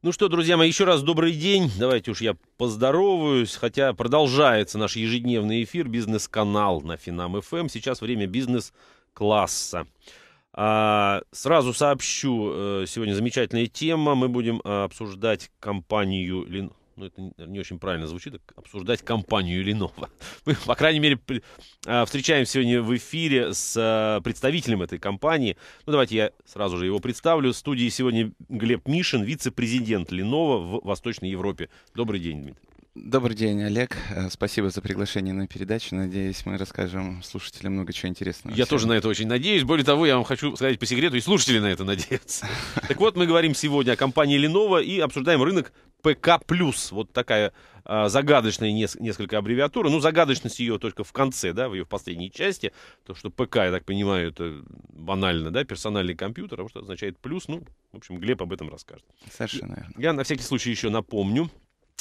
Ну что, друзья мои, еще раз добрый день. Давайте уж я поздороваюсь, хотя продолжается наш ежедневный эфир «Бизнес-канал» на Финам ФМ. Эм. Сейчас время бизнес-класса. А, сразу сообщу, э, сегодня замечательная тема. Мы будем а, обсуждать компанию Lin ну это не очень правильно звучит, обсуждать компанию Ленова. Мы, по крайней мере, а, встречаем сегодня в эфире с а, представителем этой компании. Ну давайте я сразу же его представлю. В студии сегодня Глеб Мишин, вице-президент Ленова в Восточной Европе. Добрый день, Дмитрий. Добрый день, Олег. Э, спасибо за приглашение на передачу. Надеюсь, мы расскажем слушателям много чего интересного. Я тоже на это очень надеюсь. Более того, я вам хочу сказать по секрету, и слушатели на это надеются. Так вот, мы говорим сегодня о компании Lenovo и обсуждаем рынок ПК+. Вот такая а, загадочная несколько аббревиатура. Ну, загадочность ее только в конце, да, в ее последней части. То, что ПК, я так понимаю, это банально, да, персональный компьютер, а что означает плюс. Ну, в общем, Глеб об этом расскажет. Совершенно верно. Я на всякий случай еще напомню,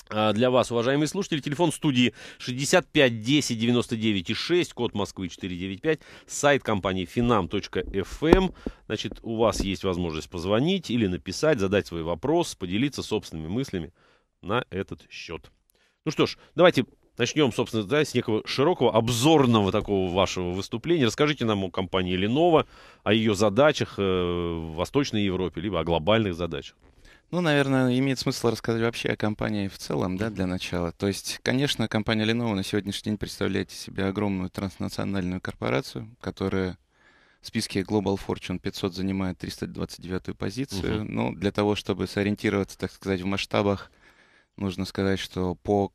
а, для вас, уважаемые слушатели, телефон студии 65 10 99 и 6, код Москвы 495, сайт компании finam.fm. Эм. Значит, у вас есть возможность позвонить или написать, задать свой вопрос, поделиться собственными мыслями на этот счет. Ну что ж, давайте начнем, собственно, да, с некого широкого, обзорного такого вашего выступления. Расскажите нам о компании Lenovo, о ее задачах э, в Восточной Европе, либо о глобальных задачах. Ну, наверное, имеет смысл рассказать вообще о компании в целом, да, для начала. То есть, конечно, компания Lenovo на сегодняшний день представляет из себя огромную транснациональную корпорацию, которая в списке Global Fortune 500 занимает 329-ю позицию. Угу. Ну, Но для того, чтобы сориентироваться, так сказать, в масштабах, нужно сказать, что по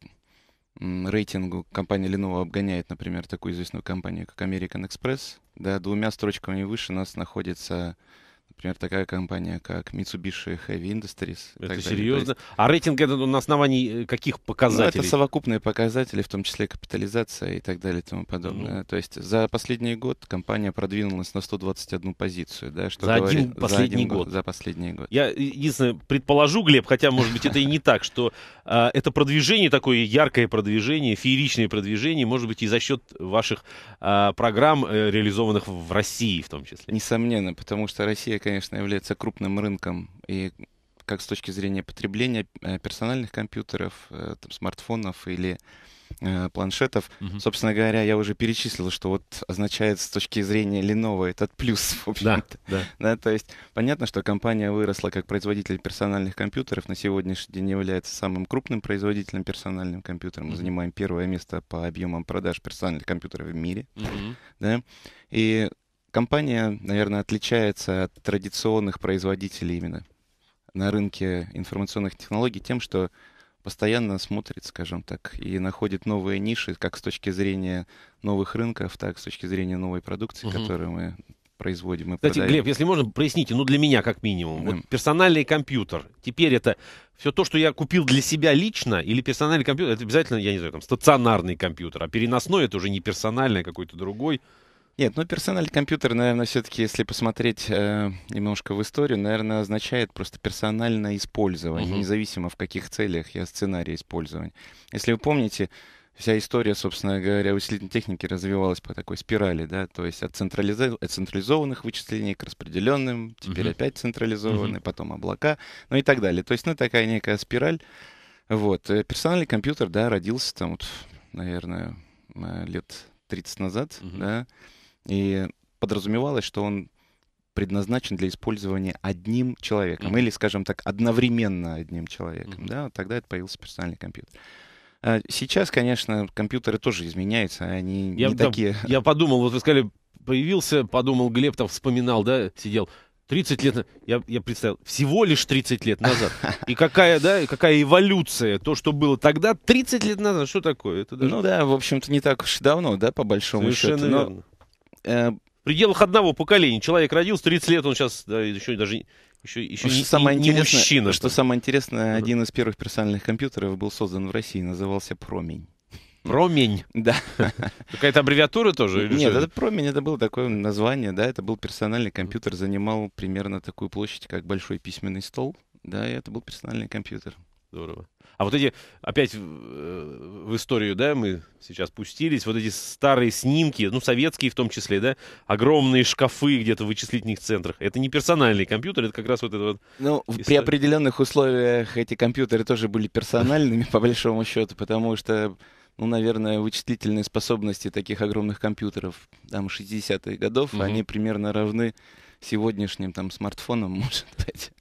рейтингу компания Lenovo обгоняет, например, такую известную компанию, как American Express. Да, двумя строчками выше нас находится например, такая компания, как Mitsubishi Heavy Industries. Это серьезно? Есть... А рейтинг это на основании э, каких показателей? Ну, это совокупные показатели, в том числе капитализация и так далее и тому подобное. Mm-hmm. То есть за последний год компания продвинулась на 121 позицию. Да, что за говорит, один последний за один год. год. За последний год. Я э, единственное предположу, Глеб, хотя, может быть, это и не так, что а, это продвижение такое яркое продвижение, фееричное продвижение, может быть, и за счет ваших а, программ, э, реализованных в России в том числе. Несомненно, потому что Россия, конечно, конечно, является крупным рынком и как с точки зрения потребления э, персональных компьютеров, э, там, смартфонов или э, планшетов. Угу. Собственно говоря, я уже перечислил, что вот означает с точки зрения Lenovo этот плюс, в общем-то. Да, да. да, то есть понятно, что компания выросла как производитель персональных компьютеров, на сегодняшний день является самым крупным производителем персональным компьютером Мы угу. занимаем первое место по объемам продаж персональных компьютеров в мире. Угу. Да? И Компания, наверное, отличается от традиционных производителей именно на рынке информационных технологий тем, что постоянно смотрит, скажем так, и находит новые ниши, как с точки зрения новых рынков, так и с точки зрения новой продукции, угу. которую мы производим и Кстати, продаем. Глеб, если можно, проясните, ну для меня как минимум. Да. Вот персональный компьютер. Теперь это все то, что я купил для себя лично, или персональный компьютер, это обязательно, я не знаю, там стационарный компьютер, а переносной это уже не персональный, а какой-то другой. Нет, ну персональный компьютер, наверное, все-таки, если посмотреть э, немножко в историю, наверное, означает просто персональное использование, Uh -huh. независимо в каких целях я сценарий использования. Если вы помните, вся история, собственно говоря, вычислительной техники развивалась по такой спирали, да, то есть от, централиза... от централизованных вычислений к распределенным, теперь Uh -huh. опять централизованные, Uh -huh. потом облака, ну и так далее. То есть, ну, такая некая спираль. Вот, э, персональный компьютер, да, родился там, вот, наверное, э, лет 30 назад, угу. да, и подразумевалось, что он предназначен для использования одним человеком, mm-hmm. или, скажем так, одновременно одним человеком. Mm-hmm. Да, тогда это появился персональный компьютер. А сейчас, конечно, компьютеры тоже изменяются, они я, не да, такие. Я подумал, вот вы сказали, появился, подумал, Глеб там вспоминал, да, сидел. 30 лет, я, я представил, всего лишь 30 лет назад. И какая, да, какая эволюция, то, что было тогда, 30 лет назад, что такое? Это даже... Ну да, в общем-то, не так уж и давно, да, по большому Совершенно счету. Но верно. Э, в пределах одного поколения. Человек родился, 30 лет, он сейчас да, еще даже еще, еще что не, самое не мужчина. Что самое интересное, один из первых персональных компьютеров был создан в России, назывался «Промень». Промень. Да. Какая-то аббревиатура тоже? Нет, это промень, это было такое название, да, это был персональный компьютер, занимал примерно такую площадь, как большой письменный стол, да, и это был персональный компьютер. Здорово. А вот эти, опять э, в историю, да, мы сейчас пустились, вот эти старые снимки, ну, советские в том числе, да, огромные шкафы где-то в вычислительных центрах. Это не персональный компьютер, это как раз вот это вот... Ну, история. при определенных условиях эти компьютеры тоже были персональными, по большому счету, потому что, ну, наверное, вычислительные способности таких огромных компьютеров, там, 60-х годов, они примерно равны сегодняшним, там, смартфонам, может быть.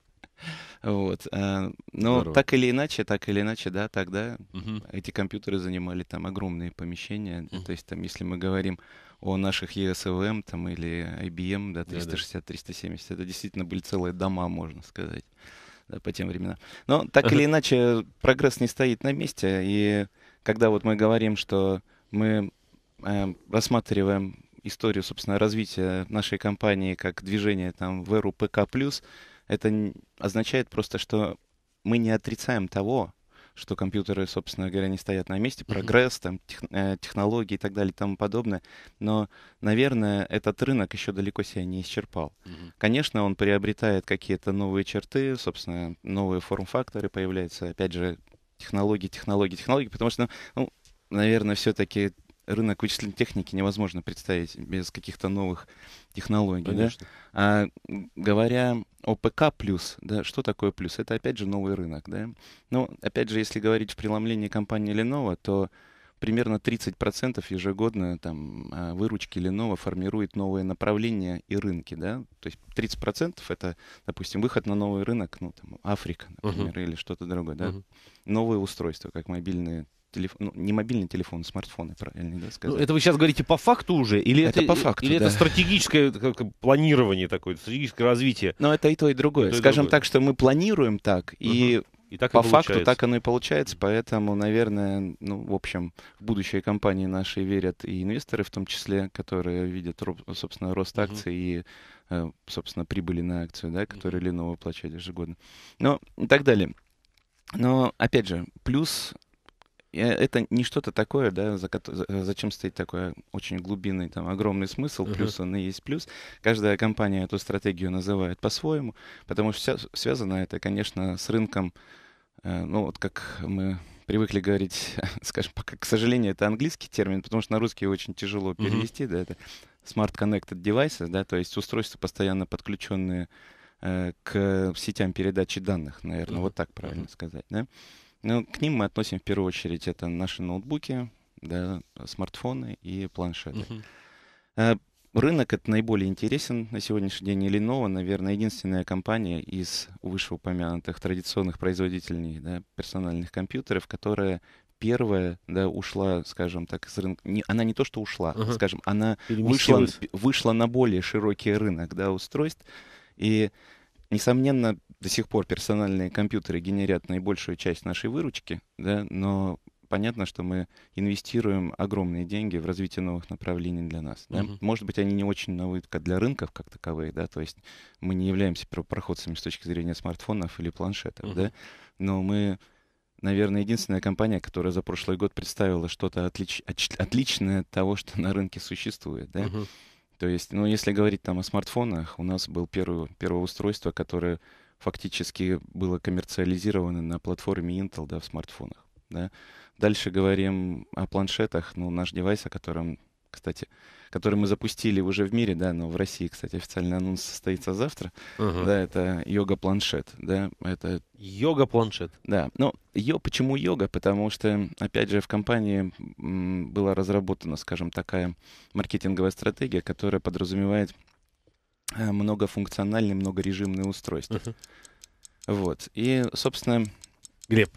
Вот. Э, но Здорово. так или иначе, так или иначе, да, тогда угу. эти компьютеры занимали там огромные помещения. Угу. То есть там, если мы говорим о наших ESVM там, или IBM, да, 360-370, да, да. это действительно были целые дома, можно сказать, да, по тем временам. Но так или иначе, прогресс не стоит на месте, и когда вот мы говорим, что мы э, рассматриваем историю, собственно, развития нашей компании как движение там в эру ПК+, это означает просто, что мы не отрицаем того, что компьютеры, собственно говоря, не стоят на месте, прогресс, там, тех, э, технологии и так далее и тому подобное. Но, наверное, этот рынок еще далеко себя не исчерпал. Угу. Конечно, он приобретает какие-то новые черты, собственно, новые форм-факторы появляются, опять же, технологии, технологии, технологии, потому что, ну, наверное, все-таки рынок вычислительной техники невозможно представить без каких-то новых технологий. Конечно. Да? А говоря ОПК плюс, да, что такое плюс? Это опять же новый рынок, да. Но ну, опять же, если говорить в преломлении компании Lenovo, то примерно 30% ежегодно там, а, выручки Lenovo формирует новые направления и рынки. Да? То есть 30% это, допустим, выход на новый рынок, ну, там, Африка, например, uh-huh. или что-то другое. Да? Uh-huh. Новые устройства, как мобильные телефон, ну, не мобильный телефон, а смартфоны, правильно да, сказать. Ну, это вы сейчас говорите по факту уже? Или это, это по факту, Или да. это стратегическое как, планирование такое, стратегическое развитие? Ну это и то, и другое. И то, и Скажем другое. так, что мы планируем так, угу. и и так По и факту так оно и получается, поэтому, наверное, ну, в общем, в будущее компании наши верят и инвесторы в том числе, которые видят, собственно, рост uh акций и, э, собственно, прибыли на акцию, да, которые uh-huh. Lenovo выплачивает ежегодно. Но и так далее. Но, опять же, плюс Э, это не что-то такое, да, за, э, зачем стоит такой очень глубинный, там, огромный смысл, uh-huh. плюс он и есть плюс. Каждая компания эту стратегию называет по-своему, потому что вся, связано это, конечно, с рынком, э, ну, вот как мы привыкли говорить, скажем, пока, к сожалению, это английский термин, потому что на русский очень тяжело перевести, uh-huh. да, это smart connected devices, да, то есть устройства, постоянно подключенные э, к сетям передачи данных, наверное, uh-huh. вот так правильно uh-huh. сказать, да. Ну, к ним мы относим в первую очередь это наши ноутбуки, да, смартфоны и планшеты. Э, рынок это наиболее интересен на сегодняшний день. Lenovo, наверное, единственная компания из вышеупомянутых традиционных производителей да, персональных компьютеров, которая первая, да, ушла, скажем так, с рынка. Не, она не то, что ушла, uh-huh. скажем, она вышла, вышла на более широкий рынок, да, устройств. И Несомненно, до сих пор персональные компьютеры генерят наибольшую часть нашей выручки, да, но понятно, что мы инвестируем огромные деньги в развитие новых направлений для нас. Да? Uh-huh. Может быть, они не очень новые для рынков как таковые, да, то есть мы не являемся проходцами с точки зрения смартфонов или планшетов, uh-huh. да, но мы, наверное, единственная компания, которая за прошлый год представила что-то отлич... отличное от того, что на рынке существует, да. Uh-huh. То есть, ну, если говорить там о смартфонах, у нас был первое, первое устройство, которое фактически было коммерциализировано на платформе Intel да, в смартфонах. Да. Дальше говорим о планшетах. Ну, наш девайс, о котором кстати, который мы запустили уже в мире, да, но в России, кстати, официальный анонс состоится завтра. Uh-huh. Да, это йога-планшет, да, это... Йога-планшет. Да, но ну, йо, почему йога? Потому что, опять же, в компании была разработана, скажем, такая маркетинговая стратегия, которая подразумевает э, многофункциональные, многорежимные устройства. Uh-huh. Вот, и, собственно... Глеб,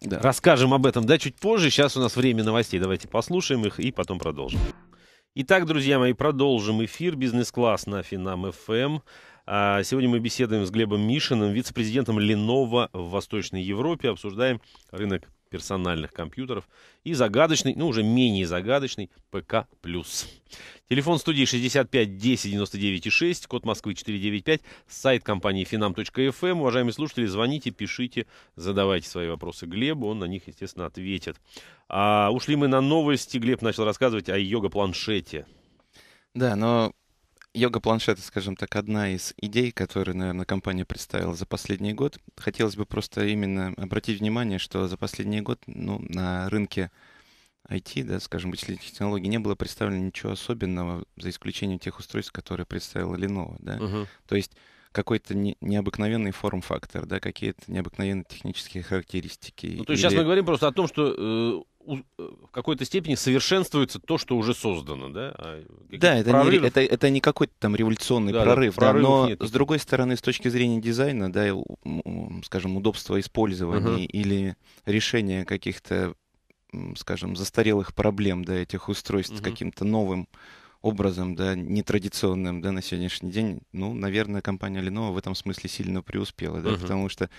да. Расскажем об этом, да, чуть позже. Сейчас у нас время новостей. Давайте послушаем их и потом продолжим. Итак, друзья мои, продолжим эфир «Бизнес-класс» на Финам ФМ. Эм. А, сегодня мы беседуем с Глебом Мишиным, вице-президентом Lenovo в Восточной Европе, обсуждаем рынок персональных компьютеров и загадочный, ну уже менее загадочный ПК+. Телефон студии 65 10 99 6, код Москвы 495, сайт компании finam.fm. Эм. Уважаемые слушатели, звоните, пишите, задавайте свои вопросы Глебу, он на них, естественно, ответит. А ушли мы на новости, Глеб начал рассказывать о йога-планшете. Да, но Йога-планшеты, скажем так, одна из идей, которые, наверное, компания представила за последний год. Хотелось бы просто именно обратить внимание, что за последний год ну, на рынке IT, да, скажем, вычислительных технологий, не было представлено ничего особенного, за исключением тех устройств, которые представила Lenovo. Да? Uh-huh. То есть какой-то не, необыкновенный форм-фактор, да, какие-то необыкновенные технические характеристики. Ну, то есть или... сейчас мы говорим просто о том, что э, Э, в какой-то степени совершенствуется то, что уже создано, да? А да, это, не, это, это не какой-то там революционный да, прорыв, да, да, но нет. с другой стороны, с точки зрения дизайна, да, скажем, удобства использования uh-huh. или решения каких-то, скажем, застарелых проблем, да, этих устройств uh-huh. каким-то новым образом, да, нетрадиционным, да, на сегодняшний день, ну, наверное, компания Lenovo в этом смысле сильно преуспела, да, uh-huh. потому что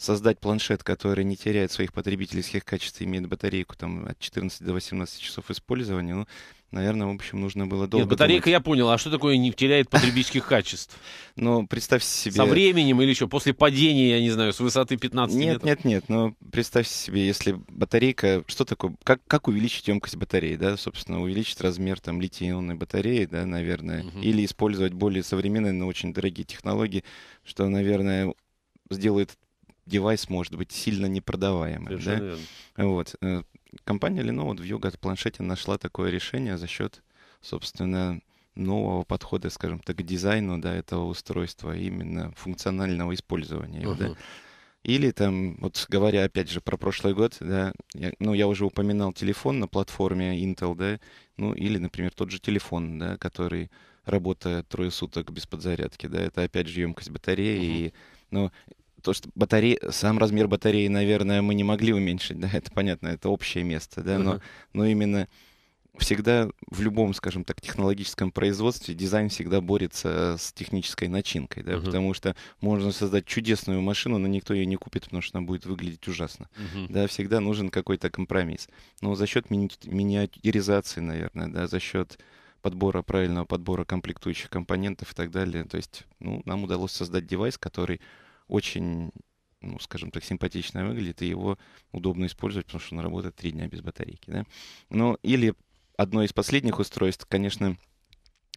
создать планшет, который не теряет своих потребительских качеств и имеет батарейку там, от 14 до 18 часов использования, ну, наверное, в общем, нужно было долго. Нет, батарейка думать. я понял, а что такое не теряет потребительских качеств? Ну, представь себе... Со временем или еще после падения, я не знаю, с высоты 15 нет, метров? Нет, нет, но ну, представь себе, если батарейка... Что такое? Как, как увеличить емкость батареи, да, собственно, увеличить размер там литий-ионной батареи, да, наверное, угу. или использовать более современные, но очень дорогие технологии, что, наверное, сделает девайс может быть сильно непродаваемым. Совершенно да? Вот. Э, компания Lenovo в Yoga планшете нашла такое решение за счет, собственно, нового подхода, скажем так, к дизайну да, этого устройства, именно функционального использования. Uh-huh. Да? Или там, вот говоря опять же про прошлый год, да, я, ну я уже упоминал телефон на платформе Intel, да, ну или, например, тот же телефон, да, который работает трое суток без подзарядки, да, это опять же емкость батареи, uh-huh. и, ну то, что батарея, сам размер батареи, наверное, мы не могли уменьшить, да, это понятно, это общее место, да, но, uh-huh. но именно всегда в любом, скажем так, технологическом производстве дизайн всегда борется с технической начинкой, да, uh-huh. потому что можно создать чудесную машину, но никто ее не купит, потому что она будет выглядеть ужасно. Uh-huh. Да, всегда нужен какой-то компромисс. Но за счет мини- миниатюризации, наверное, да, за счет подбора, правильного подбора комплектующих компонентов и так далее, то есть, ну, нам удалось создать девайс, который очень, ну, скажем так, симпатично выглядит, и его удобно использовать, потому что он работает три дня без батарейки. Да? Ну, или одно из последних устройств, конечно,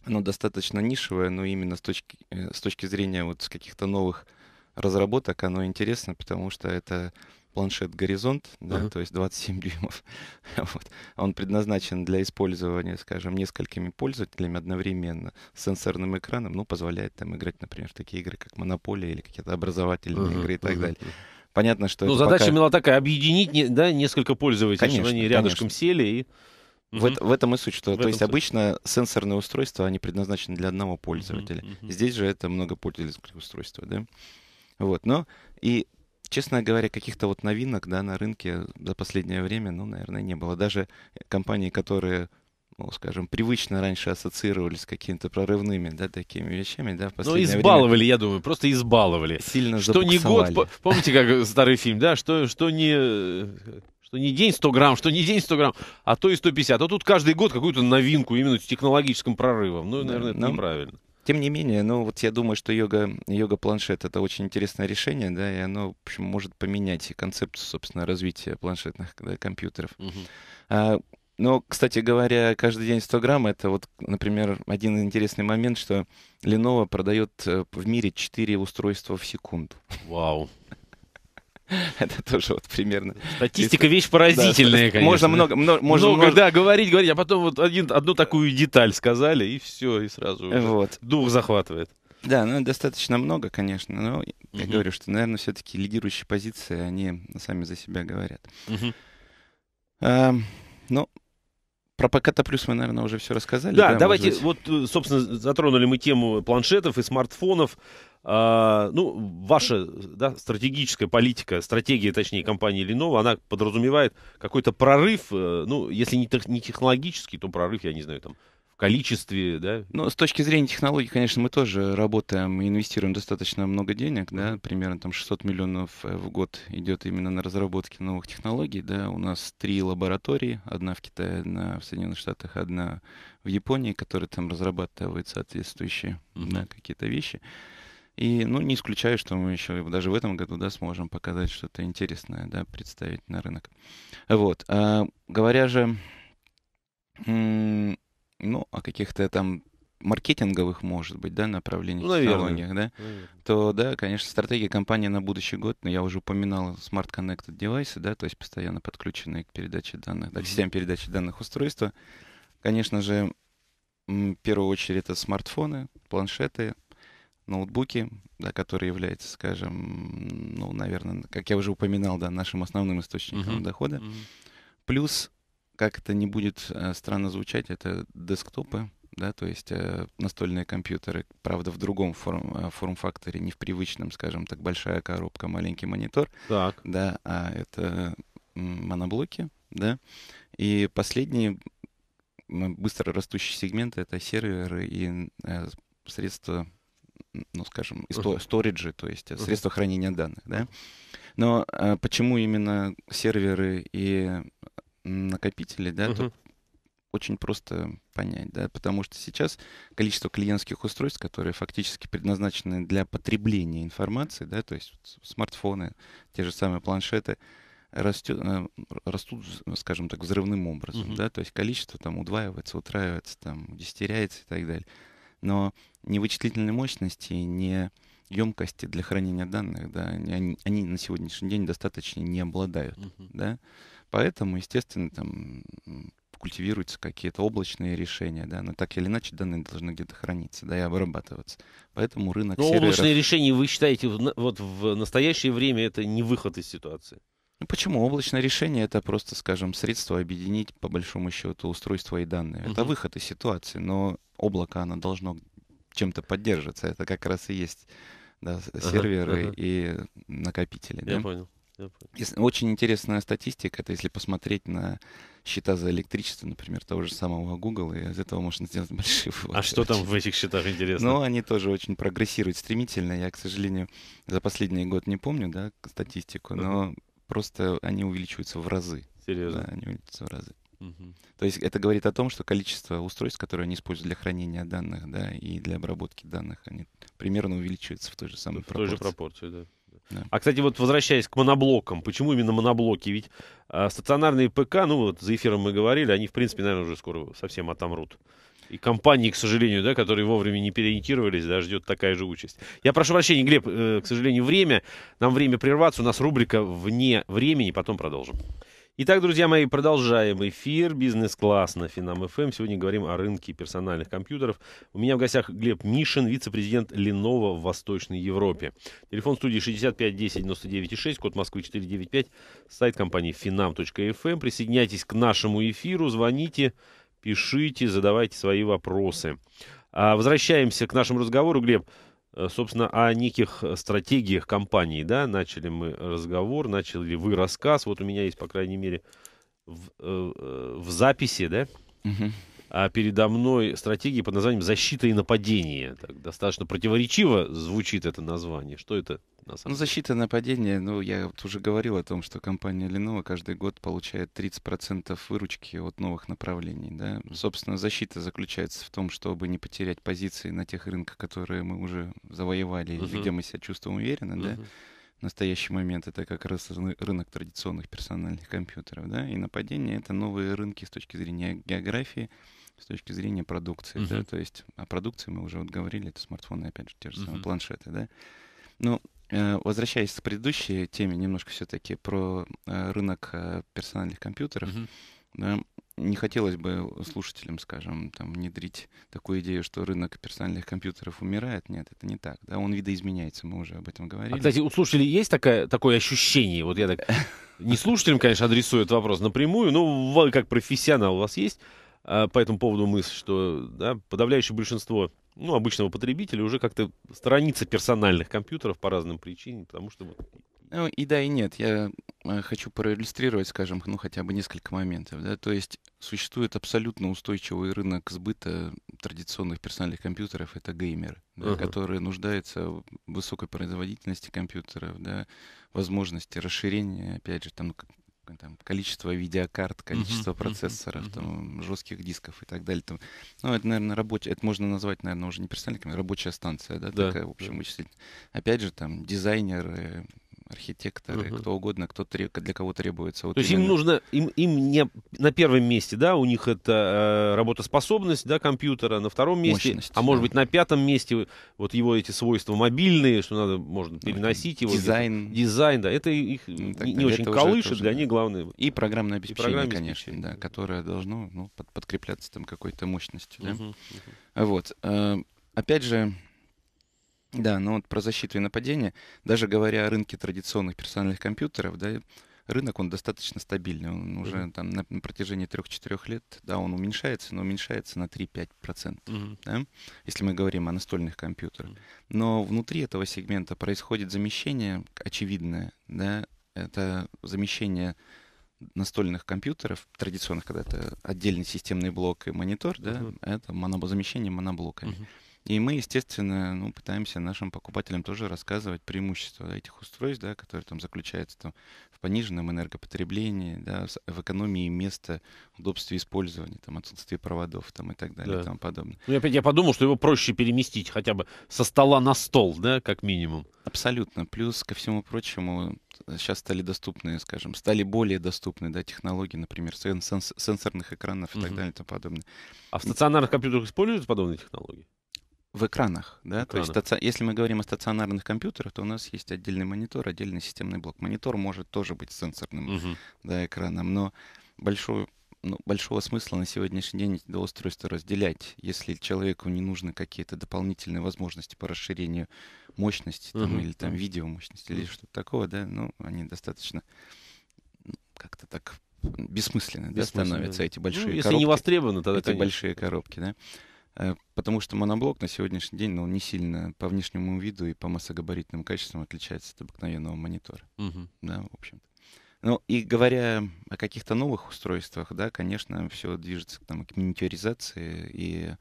оно достаточно нишевое, но именно с точки, э, с точки зрения вот каких-то новых разработок оно интересно, потому что это планшет «Горизонт», да, uh-huh. то есть 27 дюймов. вот. Он предназначен для использования, скажем, несколькими пользователями одновременно с сенсорным экраном, ну, позволяет там играть, например, в такие игры, как «Монополия» или какие-то образовательные uh-huh, игры и так uh-huh. далее. Понятно, что... Ну, задача пока... была такая, объединить да, несколько пользователей, конечно, чтобы они рядышком конечно. сели и... В, mm-hmm. в этом и суть, что то есть суть. обычно сенсорные устройства, они предназначены для одного пользователя. Mm-hmm. Здесь же это многопользовательское устройство, да? Вот, но и Честно говоря, каких-то вот новинок да, на рынке за последнее время, ну, наверное, не было. Даже компании, которые ну, скажем, привычно раньше ассоциировались с какими-то прорывными, да, такими вещами, да, Ну, избаловали, время... я думаю, просто избаловали. Сильно Что не год, помните, как старый фильм, да, что, что не... Что не день 100 грамм, что не день 100 грамм, а то и 150. А тут каждый год какую-то новинку именно с технологическим прорывом. Ну, наверное, это ну, неправильно. Тем не менее, ну вот я думаю, что йога, йога-планшет это очень интересное решение, да, и оно, в общем, может поменять концепцию, собственно, развития планшетных да, компьютеров. Угу. А, но, кстати говоря, каждый день 100 грамм — это вот, например, один интересный момент, что Lenovo продает э, в мире 4 устройства в секунду. Вау. Это тоже вот примерно. Статистика вещь поразительная, конечно. Можно много, можно много, да, говорить, говорить, а потом вот один, одну такую деталь сказали и все, и сразу вот. дух захватывает. Да, ну достаточно много, конечно, но угу. я говорю, что, наверное, все-таки лидирующие позиции, они сами за себя говорят. Угу. А, ну, про ПКТ плюс мы, наверное, уже все рассказали. Да, да давайте, вот, э, собственно, затронули мы тему планшетов и смартфонов. А, ну, ваша да, стратегическая политика, стратегия, точнее, компании Lenovo, она подразумевает какой-то прорыв, э, ну, если не, технологический, то прорыв, я не знаю, там, в количестве, да? Ну, с точки зрения технологий, конечно, мы тоже работаем и инвестируем достаточно много денег, да, примерно там 600 миллионов э, в год идет именно на разработки новых технологий, да, у нас три лаборатории, одна в Китае, одна в Соединенных Штатах, одна в Японии, которая там разрабатывает соответствующие, mm-hmm. да, какие-то вещи. И, ну, не исключаю, что мы еще даже в этом году, да, сможем показать что-то интересное, да, представить на рынок. Вот. А, говоря же, ну, о каких-то там маркетинговых, может быть, да, направлениях, ну, технологиях, да, наверное. то, да, конечно, стратегия компании на будущий год, но я уже упоминал Smart Connected девайсы, да, то есть постоянно подключенные к передаче данных, да, к системе передачи данных устройства. Конечно же, в первую очередь это смартфоны, планшеты, ноутбуки, да, которые являются, скажем, ну, наверное, как я уже упоминал, да, нашим основным источником uh-huh. дохода. Uh-huh. Плюс, как это не будет э, странно звучать, это десктопы, да, то есть э, настольные компьютеры, правда, в другом форм, э, форм-факторе, не в привычном, скажем так, большая коробка, маленький монитор. Так. Да, а это моноблоки, да. И последний быстро растущий сегмент — это серверы и средства ну, скажем, сториджи, то есть э, средства хранения данных, да. Но а, почему именно серверы и накопители, да, угу. тут очень просто понять, да, потому что сейчас количество клиентских устройств, которые фактически предназначены для потребления информации, да, то есть смартфоны, те же самые планшеты, растет, э, растут, скажем так, взрывным образом, угу. да, то есть количество там удваивается, утраивается, там, десятеряется и так далее. Но ни вычислительной мощности, ни емкости для хранения данных, да, они, они на сегодняшний день достаточно не обладают, uh-huh. да, поэтому, естественно, там культивируются какие-то облачные решения, да, но так или иначе данные должны где-то храниться, да, и обрабатываться. Поэтому рынок Но ну, серверов... облачные решения, вы считаете, вот в настоящее время это не выход из ситуации? Ну почему? Облачное решение это просто, скажем, средство объединить по большому счету устройство и данные. Угу. Это выход из ситуации, но облако оно должно чем-то поддерживаться. Это как раз и есть да, серверы ага, ага. и накопители. Я да? понял. Я понял. Если, очень интересная статистика, это если посмотреть на счета за электричество, например, того же самого Google, и из этого можно сделать большие выводы. А что там в этих счетах интересно? Ну, они тоже очень прогрессируют стремительно. Я, к сожалению, за последний год не помню, да, статистику, но uh просто они увеличиваются в разы. Серьезно? Да, они увеличиваются в разы. То есть это говорит о том, что количество устройств, которые они используют для хранения данных, да, и для обработки данных, они примерно увеличиваются в той же самой в пропорции. В той же пропорции, да. Да. А, кстати, вот возвращаясь к моноблокам, почему именно моноблоки? Ведь э, стационарные ПК, ну вот за эфиром мы говорили, они, в принципе, наверное, уже скоро совсем отомрут. И компании, к сожалению, да, которые вовремя не переориентировались, да, ждет такая же участь. Я прошу прощения, Глеб, э, к сожалению, время. Нам время прерваться. У нас рубрика «Вне времени», потом продолжим. Итак, друзья мои, продолжаем эфир «Бизнес-класс» на Финам.ФМ. Эм. Сегодня говорим о рынке персональных компьютеров. У меня в гостях Глеб Мишин, вице-президент Lenovo в Восточной Европе. Телефон студии 65 10 99 код Москвы 495, сайт компании finam.fm. Эм. Присоединяйтесь к нашему эфиру, звоните, пишите, задавайте свои вопросы. А, возвращаемся к нашему разговору, Глеб. Э, собственно, о неких э, стратегиях компании, да, начали мы разговор, начали вы рассказ, вот у меня есть, по крайней мере, в, э, в записи, да, угу а, передо мной стратегии под названием «Защита и нападение». Так, достаточно противоречиво звучит это название. Что это на самом ну, защита и нападение, ну, я вот уже говорил о том, что компания Lenovo каждый год получает 30% выручки от новых направлений. Да? Собственно, защита заключается в том, чтобы не потерять позиции на тех рынках, которые мы уже завоевали, uh-huh. где мы себя чувствуем уверенно, uh-huh. да? В настоящий момент это как раз рынок традиционных персональных компьютеров, да, и нападение — это новые рынки с точки зрения географии, с точки зрения продукции, uh-huh. да, то есть о продукции мы уже вот говорили, это смартфоны, опять же, те же самые uh-huh. планшеты, да. Ну, э, возвращаясь к предыдущей теме, немножко все-таки про э, рынок э, персональных компьютеров, uh-huh. да, не хотелось бы слушателям, скажем, там, внедрить такую идею, что рынок персональных компьютеров умирает. Нет, это не так. Да? Он видоизменяется, мы уже об этом а, говорили. А, кстати, у слушателей есть такое такое ощущение? Вот я так не слушателям, конечно, адресую этот вопрос напрямую, но вы как профессионал у вас есть а, по этому поводу мысль, что да, подавляющее большинство ну, обычного потребителя уже как-то сторонится персональных компьютеров по разным причинам, потому что... Ну, и да, и нет. Я э, хочу проиллюстрировать, скажем, ну, хотя бы несколько моментов. Да? То есть существует абсолютно устойчивый рынок сбыта традиционных персональных компьютеров, это геймеры, да, uh-huh. которые нуждаются в высокой производительности компьютеров, да, возможности расширения, опять же, там там, количество видеокарт, количество uh-huh, процессоров, uh-huh, uh-huh. там, жестких дисков и так далее. Там. Ну, это, наверное, рабочая, это можно назвать, наверное, уже не персональниками, рабочая станция, да, да. такая, в общем, вычислить. Опять же, там, дизайнер, архитекторы, угу. кто угодно, кто для кого требуется. Вот То есть им нужно, им, им не на первом месте, да, у них это э, работоспособность, да, компьютера, на втором месте, Мощность, а может быть на пятом месте вот его эти свойства мобильные, что надо, можно переносить ну, его. Дизайн. Дизайн, да, это их ну, не, не очень колышет, уже, для них главное. И программное обеспечение, и программное конечно, обеспечение. да, которое должно ну, под, подкрепляться там какой-то мощностью, да. Угу, угу. Вот. Э, опять же, да, но вот про защиту и нападение, даже говоря о рынке традиционных персональных компьютеров, да, рынок, он достаточно стабильный. Он уже mm-hmm. там на, на протяжении 3-4 лет, да, он уменьшается, но уменьшается на 3-5%, mm-hmm. да, если мы говорим о настольных компьютерах. Mm-hmm. Но внутри этого сегмента происходит замещение очевидное, да, это замещение настольных компьютеров, традиционных, когда это отдельный системный блок и монитор, да, mm-hmm. это монобо- моноблоками. Mm-hmm. И мы, естественно, ну, пытаемся нашим покупателям тоже рассказывать преимущества да, этих устройств, да, которые там заключаются там, в пониженном энергопотреблении, да, в экономии места, удобстве использования, там, отсутствии проводов там, и так далее да. и тому подобное. Ну, опять я подумал, что его проще переместить хотя бы со стола на стол, да, как минимум. Абсолютно. Плюс, ко всему прочему, сейчас стали доступны, скажем, стали более доступны да, технологии, например, сенс сенсорных экранов и uh так далее и тому подобное. А в стационарных компьютерах используются подобные технологии? в экранах, да, экранах. то есть стаци... если мы говорим о стационарных компьютерах, то у нас есть отдельный монитор, отдельный системный блок. Монитор может тоже быть сенсорным, угу. да, экраном, но большую ну, большого смысла на сегодняшний день до устройства разделять, если человеку не нужны какие-то дополнительные возможности по расширению мощности там, uh-huh. или там видео мощности uh-huh. или что-то такого, да, ну они достаточно ну, как-то так бессмысленно, бессмысленно да, становятся эти ну, большие ну, если коробки. Если не востребованы, тогда эти конечно. большие коробки, да. Э, потому что моноблок на сегодняшний день, ну, не сильно по внешнему виду и по массогабаритным качествам отличается от обыкновенного монитора. Угу. Да, в общем-то. Ну, и говоря о каких-то новых устройствах, да, конечно, все движется там, к миниатюризации и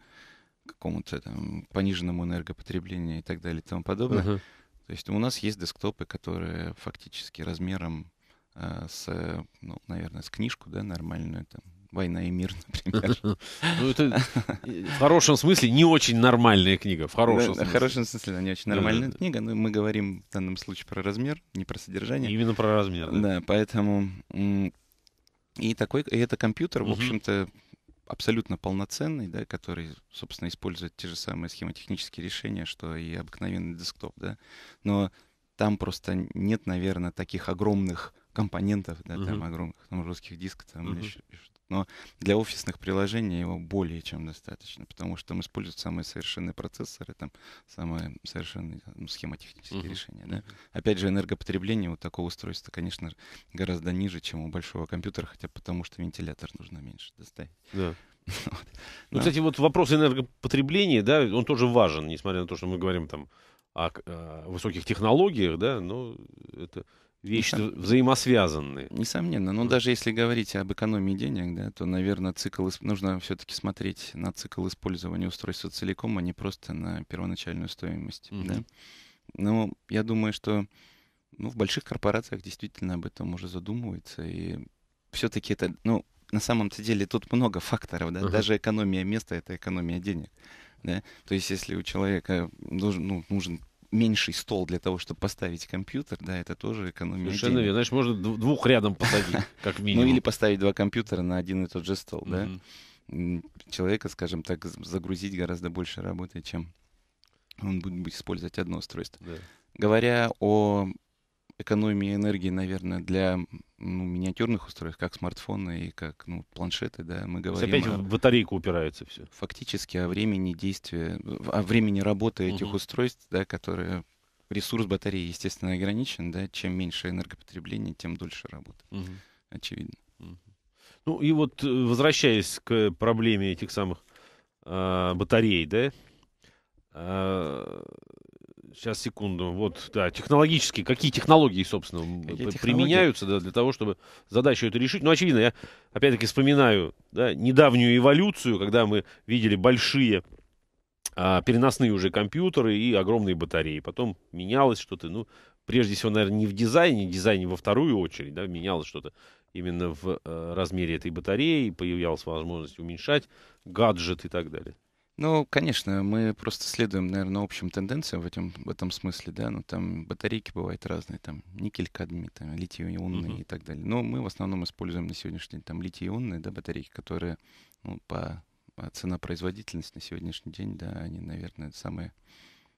какому-то там пониженному энергопотреблению и так далее и тому подобное. uh То есть у нас есть десктопы, которые фактически размером э, с, ну, наверное, с книжку, да, нормальную, там, «Война и мир», например. Ну, это в хорошем смысле не очень нормальная книга, в хорошем смысле. В хорошем смысле она не очень нормальная книга, но мы говорим в данном случае про размер, не про содержание. Именно про размер, да. поэтому... И такой, и это компьютер, в общем-то, абсолютно полноценный, да, который, собственно, использует те же самые схемотехнические решения, что и обыкновенный десктоп, да. Но там просто нет, наверное, таких огромных компонентов, да, uh-huh. там огромных там жестких дисков, там uh-huh. еще, еще но для офисных приложений его более чем достаточно, потому что там используют самые совершенные процессоры, там самые совершенные ну, схемотехнические uh-huh. решения. Да? Опять же, энергопотребление у такого устройства, конечно, гораздо ниже, чем у большого компьютера, хотя потому что вентилятор нужно меньше доставить. Да. Вот. Ну, да. кстати, вот вопрос энергопотребления, да, он тоже важен, несмотря на то, что мы говорим там о, о э, высоких технологиях, да, но это вещи взаимосвязанные. Несомненно. Но даже если говорить об экономии денег, да, то, наверное, цикл нужно все-таки смотреть на цикл использования устройства целиком, а не просто на первоначальную стоимость. mm Да? Но ну, я думаю, что ну, в больших корпорациях действительно об этом уже задумывается. И все-таки это, ну, на самом-то деле тут много факторов, да, uh-huh. даже экономия места это экономия денег. Да? То есть, если у человека нужен, ну, нужен меньший стол для того, чтобы поставить компьютер, да, это тоже экономия Совершенно верно. Знаешь, можно двух рядом посадить, как ну, минимум. Ну или поставить два компьютера на один и тот же стол, да. Человека, скажем так, загрузить гораздо больше работы, чем он будет использовать одно устройство. Говоря о экономии энергии, наверное, для ну, миниатюрных устройств, как смартфоны и как ну, планшеты, да, мы говорим. Опять о... в батарейку упирается все. Фактически о времени действия, о времени работы этих устройств, да, которые ресурс батареи, естественно, ограничен, да, чем меньше энергопотребление, тем дольше работа, угу. очевидно. Угу. Ну и вот э, возвращаясь к проблеме этих самых э, батарей, да, а, Сейчас, секунду. Вот, да, технологически. Какие технологии, собственно, какие применяются Да, для того, чтобы задачу эту решить? Ну, очевидно, я опять-таки вспоминаю да, недавнюю эволюцию, когда мы видели большие а, переносные уже компьютеры и огромные батареи. Потом менялось что-то, ну, прежде всего, наверное, не в дизайне, дизайне во вторую очередь, да, менялось что-то именно в э, размере этой батареи, появлялась возможность уменьшать гаджет и так далее. Ну, конечно, мы просто следуем, наверное, общим тенденциям в этом, в этом смысле, да, но ну, там батарейки бывают разные, там никель, кадмий, там литий-ионные uh-huh. и так далее. Но мы в основном используем на сегодняшний день там литий-ионные, да, батарейки, которые, ну, по цена-производительность на сегодняшний день, да, они, наверное, самые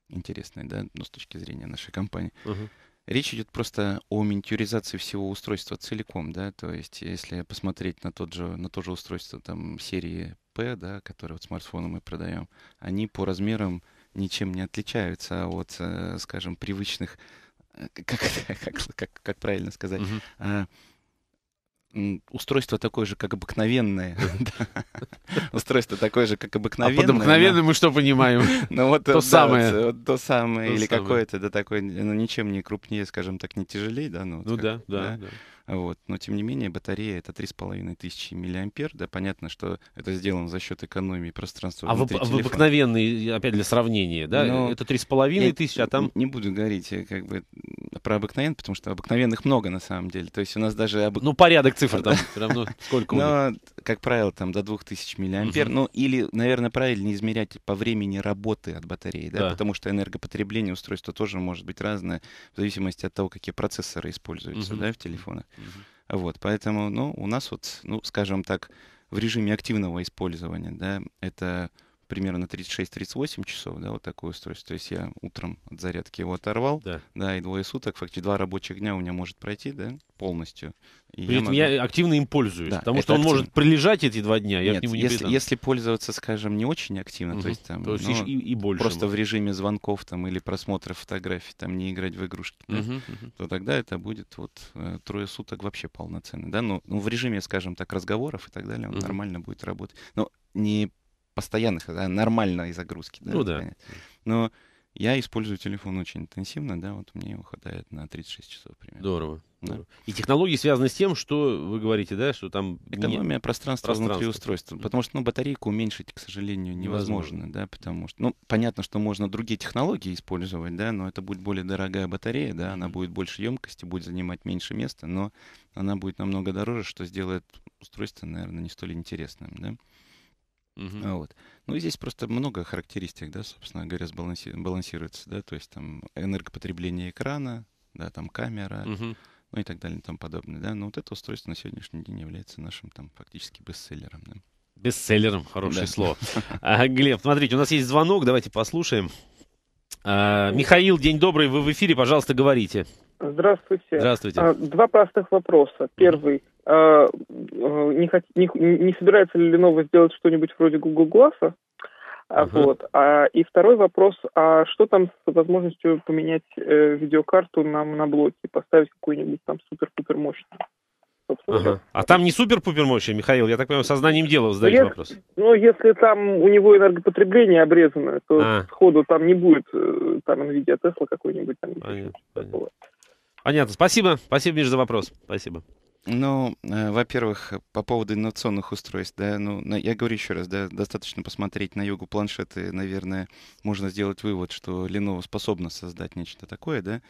интересные, да, ну, с точки зрения нашей компании. Uh-huh. Речь идет просто о миниатюризации всего устройства целиком, да, то есть если посмотреть на, тот же, на то же устройство там серии P, да, которые вот смартфоны мы продаем, они по размерам ничем не отличаются от, э, скажем, привычных, э, как, как, как, как правильно сказать, угу. uh устройство такое же, как обыкновенное. Устройство такое же, как обыкновенное. А под обыкновенным мы что понимаем? Ну вот то самое. То самое или какое-то, да, такое, ну ничем не крупнее, скажем так, не тяжелее, да. Ну, ну да, да. Вот. Но, тем не менее, батарея — это 3500 миллиампер. Да, понятно, что это сделано за счет экономии пространства А в, в обыкновенный, опять для сравнения, да? Но ну, это 3500, а там... Не буду говорить э, как бы про обыкновенный, потому что обыкновенных много на самом деле. То есть у нас даже... Обык... Ну, порядок цифр там все равно. Сколько Но, ну, как правило, там до 2000 миллиампер. Ну, или, наверное, правильнее измерять по времени работы от батареи, да? Потому что энергопотребление устройства тоже может быть разное в зависимости от того, какие процессоры используются, да, в телефонах. Угу. Вот, поэтому, ну, у нас вот, ну, скажем так, в режиме активного использования, да, это примерно 36-38 часов, да, вот такое устройство. То есть я утром от зарядки его оторвал, да, да и двое суток, фактически два рабочих дня у меня может пройти, да, полностью. И При ну, я, могу... я активно им пользуюсь, да, потому что он активно. может прилежать эти два дня, Нет, к нему не если, если пользоваться, скажем, не очень активно, угу. то есть там... То есть ну, и, и больше. Просто может. в режиме звонков там или просмотра фотографий, там не играть в игрушки, угу, да, угу. то тогда это будет вот э, трое суток вообще полноценно, да, но ну, ну в режиме, скажем так, разговоров и так далее, он угу. нормально будет работать. Но не постоянных, да, нормальной загрузки. Да, ну да. Понятно. Но я использую телефон очень интенсивно, да, вот мне его хватает на 36 часов примерно. Здорово. Да. И технологии связаны с тем, что вы говорите, да, что там... Экономия не... пространства Пространство. внутри устройства. Потому что, ну, батарейку уменьшить, к сожалению, невозможно, невозможно, да, потому что... Ну, понятно, что можно другие технологии использовать, да, но это будет более дорогая батарея, да, она будет больше емкости, будет занимать меньше места, но она будет намного дороже, что сделает устройство, наверное, не столь интересным, да. Угу. Вот. Ну, и здесь просто много характеристик, да, собственно говоря, сбаланси... балансируется, да, то есть там энергопотребление экрана, да, там камера, угу. ну и так далее и тому подобное, да. Но вот это устройство на сегодняшний день является нашим там фактически бестселлером, да. Бестселлером, хорошее да. слово. А, Глеб, смотрите, у нас есть звонок, давайте послушаем. А, Михаил, день добрый, вы в эфире, пожалуйста, говорите. Здравствуйте. Здравствуйте. А, два простых вопроса. Первый. А, а, не, не, не собирается ли Lenovo сделать что-нибудь вроде Google Glass? Uh-huh. Вот. А, и второй вопрос, а что там с возможностью поменять э, видеокарту на моноблоке, поставить какую-нибудь там супер-пупер мощную? Ага. А там не супер-пупер мощь, Михаил, я так понимаю, сознанием дела задаете если, вопрос. Ну, если там у него энергопотребление обрезано, то а. сходу там не будет э, там Nvidia Tesla какой-нибудь там. Понятно, понятно. Понятно. Спасибо. Спасибо, Миш, за вопрос. Спасибо. Ну, э, во-первых, по поводу инновационных устройств, да, ну, на, я говорю еще раз, да, достаточно посмотреть на йогу планшеты, наверное, можно сделать вывод, что Lenovo способна создать нечто такое, да,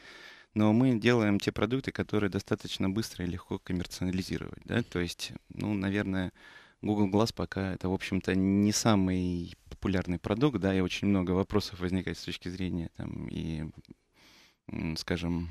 но мы делаем те продукты, которые достаточно быстро и легко коммерциализировать, да, то есть, ну, наверное, Google Glass пока это, в общем-то, не самый популярный продукт, да, и очень много вопросов возникает с точки зрения, там, и, скажем,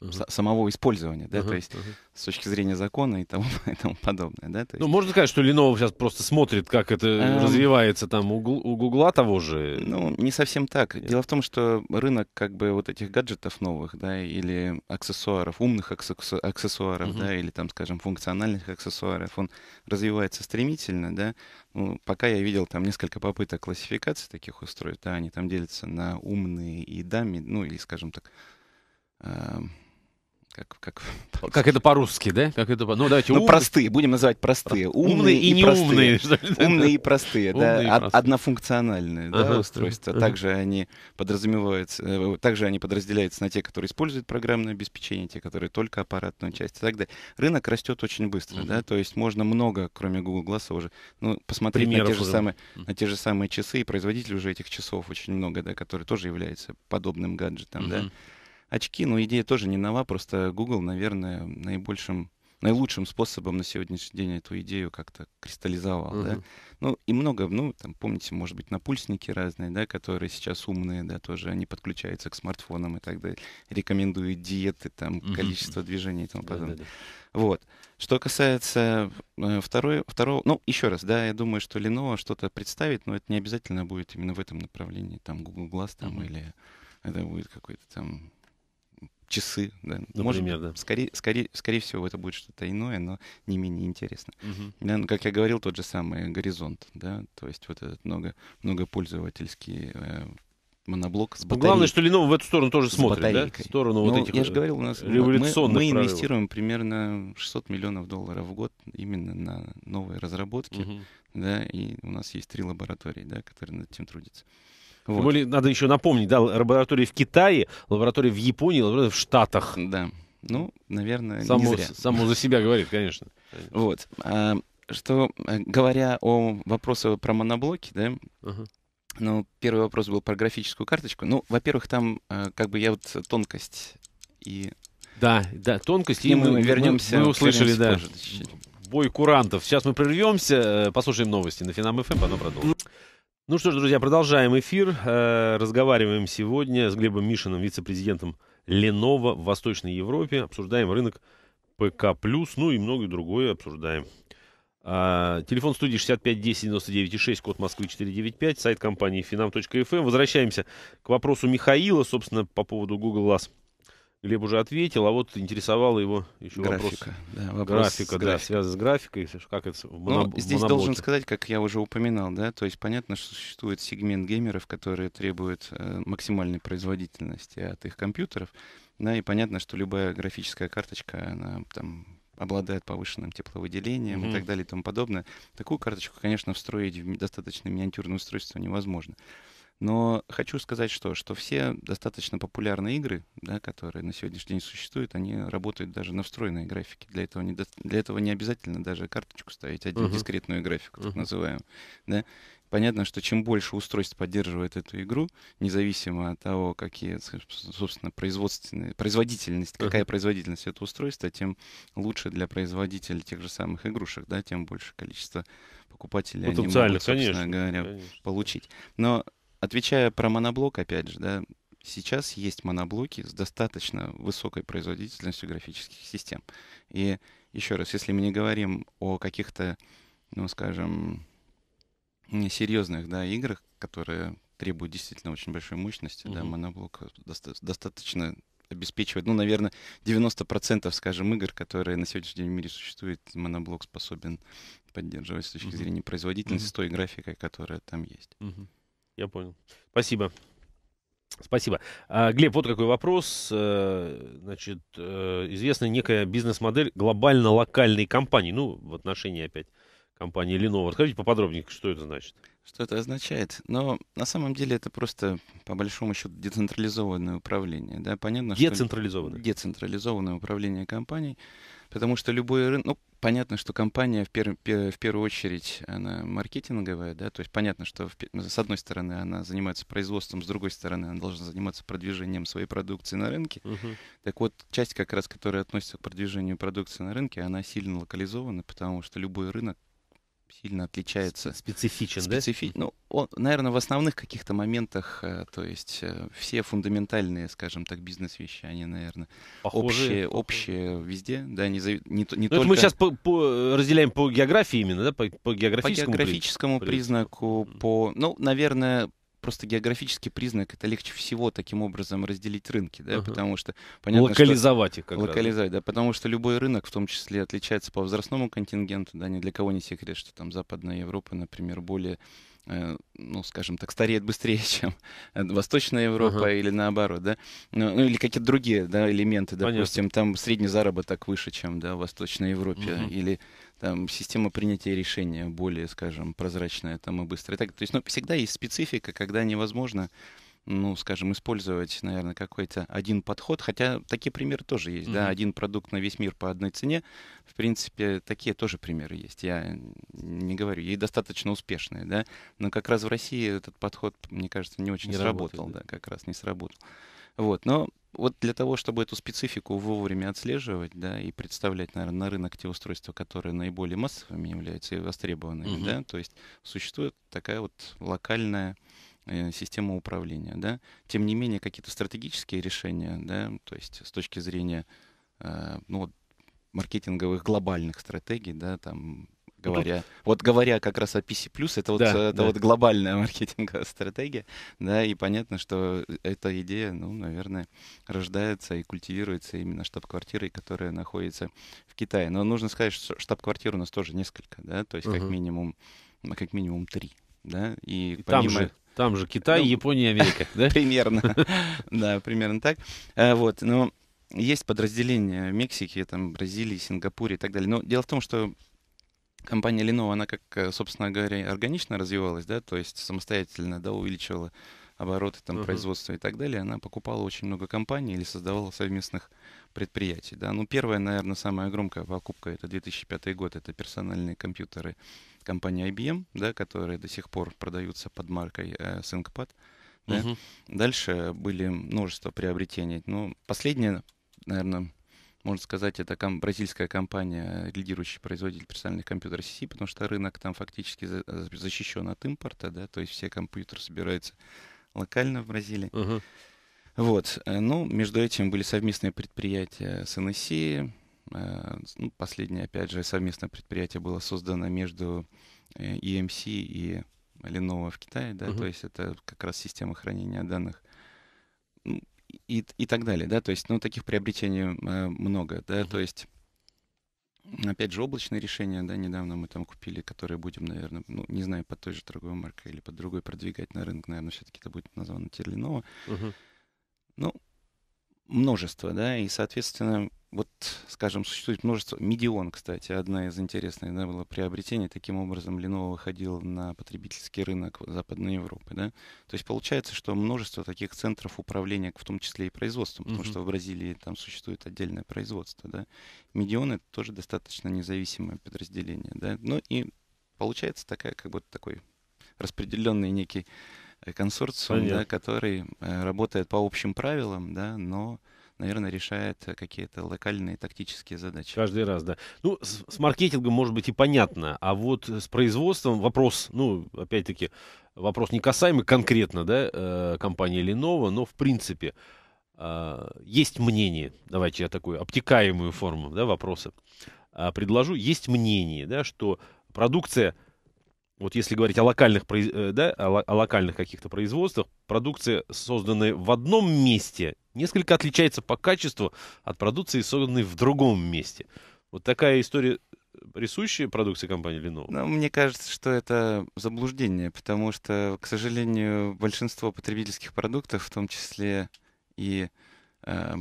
угу. самого использования, да, угу, то есть угу. с точки зрения закона и тому, и тому подобное, да. То ну, есть... Ну, можно сказать, что Lenovo сейчас просто смотрит, как это эм... развивается там у, у Гугла того же. Ну, не совсем так. Нет. Дело в том, что рынок как бы вот этих гаджетов новых, да, или аксессуаров, умных аксессуаров, угу. да, или там, скажем, функциональных аксессуаров, он развивается стремительно, да. Ну, пока я видел там несколько попыток классификации таких устройств, да, они там делятся на умные и дами, ну, или, скажем так, Эм, как, как, как это по-русски, да? Как это по... Ну, давайте ну, ум... простые, будем называть простые. Умные, умные и, неумные. Умные и простые, да. Однофункциональные устройства. Также они подразумеваются, э, также они подразделяются на те, которые используют программное обеспечение, те, которые только аппаратную часть и так далее. Рынок растет очень быстро, да, то есть можно много, кроме Google Glass а уже, ну, посмотреть на те, же самые, на те же самые часы, и производитель уже этих часов очень много, да, которые тоже является подобным гаджетом, да очки, но идея тоже не нова, просто Google, наверное, наибольшим наилучшим способом на сегодняшний день эту идею как-то кристаллизовал, uh-huh. да. Ну, и много, ну, там, помните, может быть, напульсники разные, да, которые сейчас умные, да, тоже они подключаются к смартфонам и так далее, рекомендуют диеты, там, uh-huh. количество движений и тому подобное. Да, да, Вот. Что касается э, второй, второго, ну, еще раз, да, я думаю, что Lenovo что-то представит, но это не обязательно будет именно в этом направлении, там, Google Glass там uh-huh. или это будет какой-то там часы. Да. Например, Может, да. Скорее, скорее, скорее всего, это будет что-то иное, но не менее интересно. Угу. Да, ну, как я говорил, тот же самый горизонт, да, то есть вот этот много, многопользовательский э, моноблок с батарейкой. Ну, главное, что Lenovo в эту сторону тоже смотрит, батарейкой. да? В сторону ну, вот этих я же говорил, у нас революционных мы, мы прорывов. инвестируем примерно 600 миллионов долларов в год именно на новые разработки, угу. да, и у нас есть три лаборатории, да, которые над этим трудятся. Вот. Тем более, надо еще напомнить, да, лаборатории в Китае, лаборатории в Японии, лаборатории в Штатах. Да. Ну, наверное, само, не зря. Само за себя говорит, конечно. Вот. А, что, э, говоря о вопросе про моноблоки, да, ну, первый вопрос был про графическую карточку. Ну, во-первых, там э, как бы я вот тонкость и... Да, да, тонкость. И мы, вернемся. Мы, услышали, да. Бой курантов. Сейчас мы прервемся, э, послушаем новости на Финам ФМ, эм, потом продолжим. Ну что ж, друзья, продолжаем эфир. Э, разговариваем сегодня с Глебом Мишиным, вице-президентом Lenovo в Восточной Европе. Обсуждаем рынок ПК+, ну и многое другое обсуждаем. А, телефон студии 65 10 код Москвы 495, сайт компании finam.fm. Эм. Возвращаемся к вопросу Михаила, собственно, по поводу Google Glass. Глеб уже ответил, а вот интересовало его еще графика, вопрос. Да, вопрос графика, да, связан с графикой, как это в моноб... ну, Здесь моноблоке. должен сказать, как я уже упоминал, да, то есть понятно, что существует сегмент геймеров, которые требуют э, максимальной производительности от их компьютеров, да, и понятно, что любая графическая карточка, она там обладает повышенным тепловыделением mm-hmm. и так далее и тому подобное. Такую карточку, конечно, встроить в достаточно миниатюрное устройство невозможно. Но хочу сказать, что, что все достаточно популярные игры, да, которые на сегодняшний день существуют, они работают даже на встроенной графике. Для этого не, до... для этого не обязательно даже карточку ставить, а uh-huh. дискретную графику, так uh-huh. называемую. Да? Понятно, что чем больше устройств поддерживает эту игру, независимо от того, какие, собственно, производственные, производительность, uh-huh. какая производительность этого устройства, тем лучше для производителей тех же самых игрушек, да, тем больше количество покупателей они могут, конечно, говоря, конечно. получить. Но отвечая про моноблок, опять же, да, сейчас есть моноблоки с достаточно высокой производительностью графических систем. И еще раз, если мы не говорим о каких-то, ну, скажем, серьезных, да, играх, которые требуют действительно очень большой мощности, угу. да, моноблок э, доста- достаточно обеспечивает, ну, наверное, 90%, скажем, игр, которые на сегодняшний день в мире существуют, моноблок способен поддерживать с точки зрения производительности, mm-hmm. с той графикой, которая там есть. Mm-hmm. Я понял. Спасибо. Спасибо. А, Глеб, вот какой вопрос. Э, значит, э, известна некая бизнес-модель глобально-локальной компании. Ну, в отношении опять компании Lenovo. Расскажите поподробнее, что это значит. Что это означает? Но на самом деле это просто, по большому счету, децентрализованное управление. Да, понятно, децентрализованное. Что децентрализованное управление компанией. Потому что любой рынок, ну, понятно, что компания в, пер, в первую очередь она маркетинговая, да, то есть понятно, что в, ну, с одной стороны она занимается производством, с другой стороны она должна заниматься продвижением своей продукции на рынке. Угу. Так вот, часть как раз, которая относится к продвижению продукции на рынке, она сильно локализована, потому что любой рынок сильно отличается. Специфичен, Специфи... да? Ну, он, наверное, в основных каких-то моментах, э, то есть э, все фундаментальные, скажем так, бизнес-вещи, они, наверное, Похожие, общие, похожи. общие везде, да, не, за... не, не ну, только... мы сейчас по, по, разделяем по географии именно, да, по, по географическому, по географическому признаку, по, ну, наверное, просто географический признак, это легче всего таким образом разделить рынки, да, uh-huh. потому что понятно, локализовать что, их, как локализовать, раз. да, потому что любой рынок, в том числе, отличается по возрастному контингенту, да, ни для кого не секрет, что там Западная Европа, например, более Э, ну, скажем так, стареет быстрее, чем Восточная Европа ага. или наоборот, да, ну, ну или какие-то другие, да, элементы, допустим, Понятно. там средний заработок выше, чем, да, в Восточной Европе, угу. или там система принятия решения более, скажем, прозрачная там и быстрая. Так, то есть, ну, всегда есть специфика, когда невозможно ну, скажем, использовать, наверное, какой-то один подход, хотя такие примеры тоже есть, угу. да, один продукт на весь мир по одной цене, в принципе, такие тоже примеры есть, я не говорю, и достаточно успешные, да, но как раз в России этот подход, мне кажется, не очень не сработал, работает, да. как раз не сработал. Вот, но вот для того, чтобы эту специфику вовремя отслеживать, да, и представлять, наверное, на рынок те устройства, которые наиболее массовыми являются и востребованными, угу. да, то есть существует такая вот локальная Э, система управления. Да? Тем не менее, какие-то стратегические решения, да, то есть с точки зрения э, ну, маркетинговых глобальных стратегий, да, там ну, говоря. Ну, вот говоря как раз о PC+, это, да, вот, э, это да. вот глобальная маркетинговая стратегия, да, и понятно, что эта идея, ну, наверное, рождается и культивируется именно штаб-квартирой, которая находится в Китае. Но нужно сказать, что штаб-квартир у нас тоже несколько, да, то есть uh как минимум, как минимум три, да, и, и помимо... там же там же Китай, ну, Япония, Америка, да? Примерно, да, примерно так. Э, вот, но есть подразделения в Мексике, там, Бразилии, Сингапуре и так далее. Но дело в том, что компания Lenovo, она как, э, собственно говоря, органично развивалась, да, то есть самостоятельно, да, увеличивала обороты там производства и так далее, она покупала очень много компаний или создавала совместных предприятий, да. Ну, первая, наверное, самая громкая покупка, это 2005 год, это персональные компьютеры компании IBM, да, которые до сих пор продаются под маркой э, ThinkPad. Да. Угу. Дальше были множество приобретений. но ну, последнее, наверное, можно сказать, это ком- бразильская компания, лидирующий производитель персональных компьютеров сети, потому что рынок там фактически за- э, защищен от импорта, да, то есть все компьютеры собираются локально в Бразилии. Угу. Вот, э, ну, между этим были совместные предприятия с NSC, Э, ну, последнее, опять же, совместное предприятие было создано между э, EMC и Lenovo в Китае, да, угу. то есть это как раз система хранения данных ну, и, и так далее, да, то есть, ну, таких приобретений э, много, да, угу. то есть Опять же, облачные решения, да, недавно мы там купили, которые будем, наверное, ну, не знаю, под той же торговой маркой или под другой продвигать на рынок, наверное, все-таки это будет названо Терлинова. Угу. Ну, множество, да, и, соответственно, вот, скажем, существует множество... Медион, кстати, одна из интересных да, было приобретение. Таким образом, Lenovo выходил на потребительский рынок Западной Европы. Да? То есть получается, что множество таких центров управления, в том числе и производством, потому uh-huh. что в Бразилии там существует отдельное производство. Да? Медион — это тоже достаточно независимое подразделение. Да? Ну и получается такая, как будто такой распределенный некий э, консорциум, да, который э, работает по общим правилам, да, но наверное, решает какие-то локальные тактические задачи. Каждый раз, да. Ну, с, с маркетингом, может быть, и понятно, а вот с производством вопрос, ну, опять-таки, вопрос не касаемый конкретно, да, э, компании Lenovo, но, в принципе, э, есть мнение, давайте я такую обтекаемую форму, да, вопроса э, предложу, есть мнение, да, что продукция вот если говорить о локальных, да, о локальных каких-то производствах, продукция, созданная в одном месте, несколько отличается по качеству от продукции, созданной в другом месте. Вот такая история присущая продукции компании Lenovo? Ну, мне кажется, что это заблуждение, потому что, к сожалению, большинство потребительских продуктов, в том числе и э,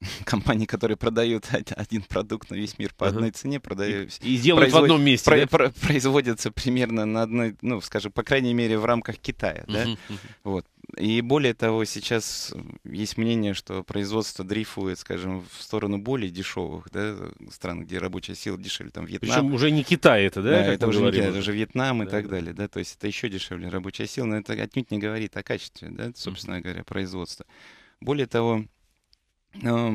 компании, которые продают один продукт на весь мир по uh-huh. одной цене, продают... И, и делают производ... в одном месте, про... да? Про... Производятся примерно на одной, ну, скажем, по крайней мере, в рамках Китая, uh-huh, да? Uh-huh. Вот. И более того, сейчас есть мнение, что производство дрейфует, скажем, в сторону более дешевых да, стран, где рабочая сила дешевле, там Вьетнам. Причем уже не Китай это, да? да это уже говорим. не Китай, это уже Вьетнам да, и так да. далее, да, то есть это еще дешевле рабочая сила, но это отнюдь не говорит о качестве, да, собственно говоря, производства. Более того, э,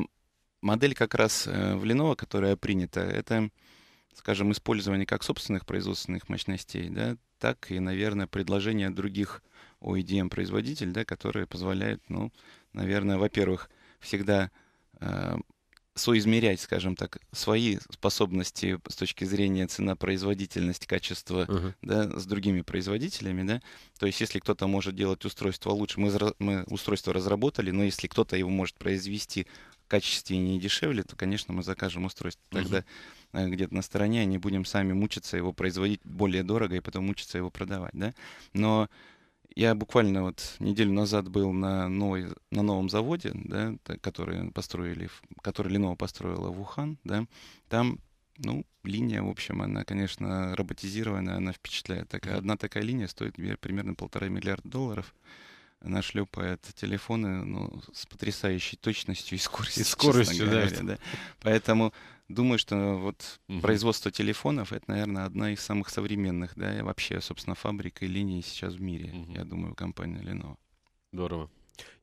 модель как раз э, в Lenovo, которая принята, это, скажем, использование как собственных производственных мощностей, да, так и, наверное, предложение других у OEDM-производитель, да, который позволяет, ну, наверное, во-первых, всегда э, соизмерять, скажем так, свои способности с точки зрения цена, производительность, качество uh-huh. да, с другими производителями. Да? То есть если кто-то может делать устройство лучше, мы, мы устройство разработали, но если кто-то его может произвести качественнее и дешевле, то, конечно, мы закажем устройство. Тогда uh-huh. где-то на стороне, а не будем сами мучиться его производить более дорого и потом мучиться его продавать. Да? Но я буквально вот неделю назад был на, новой, на новом заводе, да, который построили, который Lenovo построила в Ухан, да, там, ну, линия, в общем, она, конечно, роботизированная, она впечатляет. Такая, одна такая линия стоит примерно полтора миллиарда долларов. Она шлепает телефоны ну, с потрясающей точностью и скоростью. И скоростью, да, говоря, да. Поэтому Думаю, что вот угу. производство телефонов это, наверное, одна из самых современных, да, и вообще, собственно, фабрика и линии сейчас в мире, угу. я думаю, компания Lenovo. Здорово.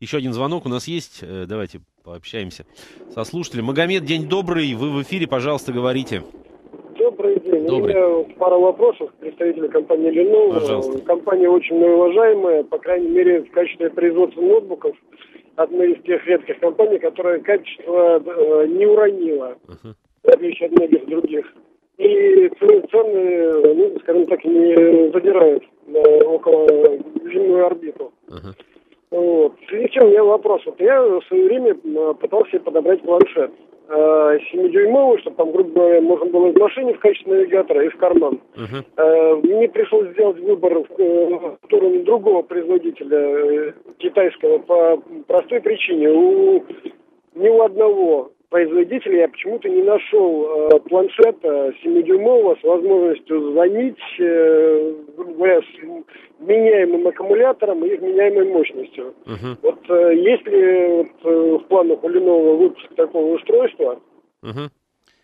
Еще один звонок у нас есть. Э, давайте пообщаемся со слушателем. Магомед, день добрый. Вы в эфире, пожалуйста, говорите. Добрый день. Добрый. У меня пара вопросов к представителю компании Lenovo. Пожалуйста. Компания очень уважаемая, по крайней мере, в качестве производства ноутбуков одна из тех редких компаний, которая качество э, не уронила. Uh-huh отличие от многих других. И цены, ну, скажем так, не задирают около земную орбиту. Uh-huh. Вот. В связи с чем у меня вопрос. Вот я в свое время а, пытался подобрать планшет. 7-дюймовый, а, чтобы там, грубо говоря, можно было из машины в качестве навигатора и в карман. Uh-huh. Мне пришлось сделать выбор в э, сторону другого производителя, э, китайского, по простой причине. У ни у одного производителя я почему-то не нашел э, планшета 7-дюймового с возможностью звонить, э, говоря, с меняемым аккумулятором и вменяемой мощностью. Uh-huh. Вот э, есть ли вот, э, в планах у Lenovo выпуск такого устройства? Uh-huh.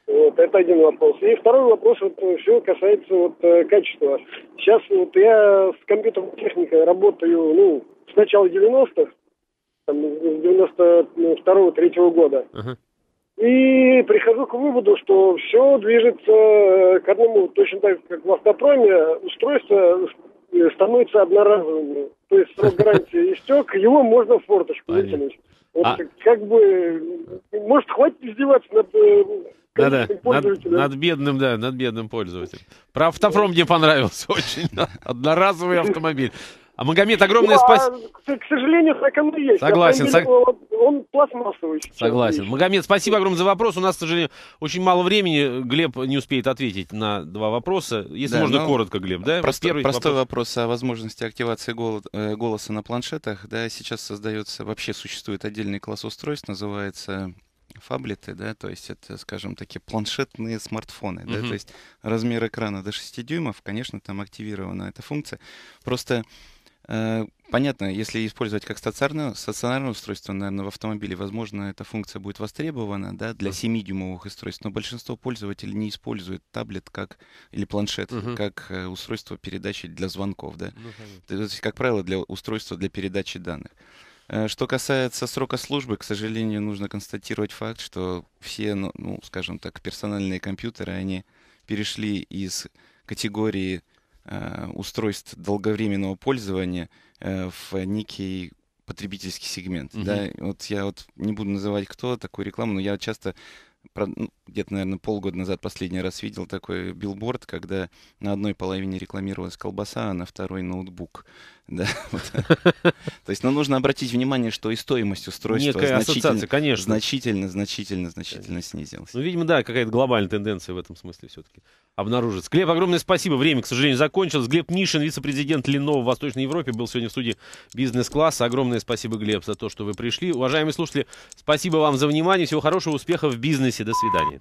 Вот, это один вопрос. И второй вопрос, вот э, все касается вот э, качества. Сейчас вот я с компьютерной техникой работаю, ну, с начала 90-х, там, с 92-3 ну, -го года. Uh-huh. И прихожу к выводу, что все движется э, к одному, точно так как в автопроме, устройство э, становится одноразовым. То есть срок гарантии истек, его можно в форточку вытянуть. Вот, а... Как бы, может, хватит издеваться над э, да, да, над, над бедным, да, над бедным пользователем. Про автопром мне понравился очень. Одноразовый автомобиль. А Магомед, огромное спасибо. к сожалению, так оно и есть. Согласен. сог... Он пластмассовый. Согласен. Магомед, спасибо огромное за вопрос. У нас, к сожалению, очень мало времени. Глеб не успеет ответить на два вопроса. Если да, можно, ну, коротко, Глеб. Да? Просто, Первый простой вопрос. вопрос о возможности активации голо... Э, голоса на планшетах. Да, сейчас создается, вообще существует отдельный класс устройств, называется фаблеты, да, то есть это, скажем, такие планшетные смартфоны, uh-huh. да, то есть размер экрана до 6 дюймов, конечно, там активирована эта функция. Просто Э, понятно, если использовать как стационарное, стационарное устройство, наверное, в автомобиле, возможно, эта функция будет востребована да, для 7-дюймовых устройств, но большинство пользователей не используют таблет как, или планшет угу. как э, устройство передачи для звонков. Да? Ну, конечно. То есть, как правило, для устройства для передачи данных. Э, что касается срока службы, к сожалению, нужно констатировать факт, что все, ну, ну скажем так, персональные компьютеры, они перешли из категории Э, устройств долговременного пользования э, в некий потребительский сегмент. Угу. Да? Вот я вот не буду называть кто такую рекламу, но я часто ну, где-то, наверное, полгода назад последний раз видел такой билборд, когда на одной половине рекламировалась колбаса, а на второй ноутбук. Да, То есть, но нужно обратить внимание, что и стоимость устройства значительно, значительно, значительно снизилась. Ну, видимо, да, какая-то глобальная тенденция в этом смысле все-таки обнаружится. Глеб, огромное спасибо. Время, к сожалению, закончилось. Глеб Нишин, вице-президент Lenovo в Восточной Европе, был сегодня в студии бизнес-класса. Огромное спасибо, Глеб, за то, что вы пришли. Уважаемые слушатели, спасибо вам за внимание. Всего хорошего, успехов в бизнесе. До свидания.